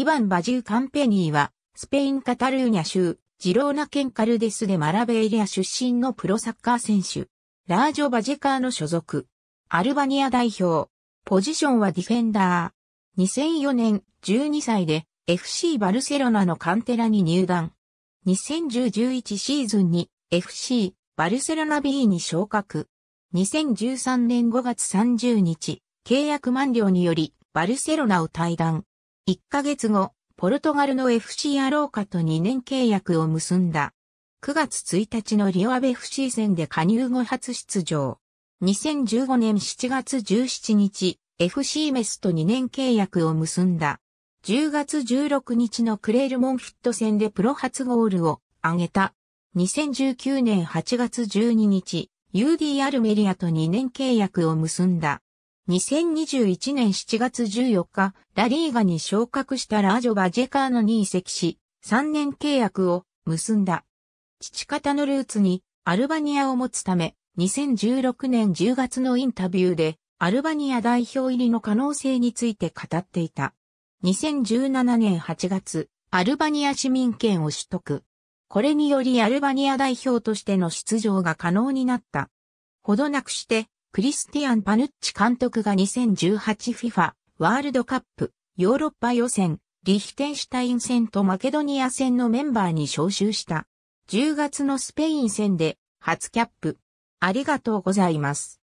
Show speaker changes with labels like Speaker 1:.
Speaker 1: イバン・バジュー・カンペニーは、スペイン・カタルーニャ州、ジロー
Speaker 2: ナ県カルデスでマラベイリア出身のプロサッカー選手、ラージョ・バジェカーの所属、アルバニア代表、ポジションはディフェンダー。2004年、12歳で FC バルセロナのカンテラに入団。2010-11シーズンに FC バルセロナ B に昇格。2013年5月30日、契約満了によりバルセロナを退団。1ヶ月後、ポルトガルの FC アローカと2年契約を結んだ。9月1日のリオアベ FC 戦で加入後初出場。2015年7月17日、FC メスと2年契約を結んだ。10月16日のクレールモンフィット戦でプロ初ゴールを挙げた。2019年8月12日、UD アルメリアと2年契約を結んだ。2021年7月14日、ラリーガに昇格したラージョ・バジェカーノに移籍し、3年契約を結んだ。父方のルーツにアルバニアを持つため、2016年10月のインタビューで、アルバニア代表入りの可能性について語っていた。2017年8月、アルバニア市民権を取得。これによりアルバニア代表としての出場が可能になった。ほどなくして、クリスティアン・パヌッチ監督が 2018FIFA ワールドカップヨーロッパ予選リヒテンシュタイン戦とマケドニア戦のメンバーに招集した。
Speaker 1: 10月のスペイン戦で初キャップ。ありがとうございます。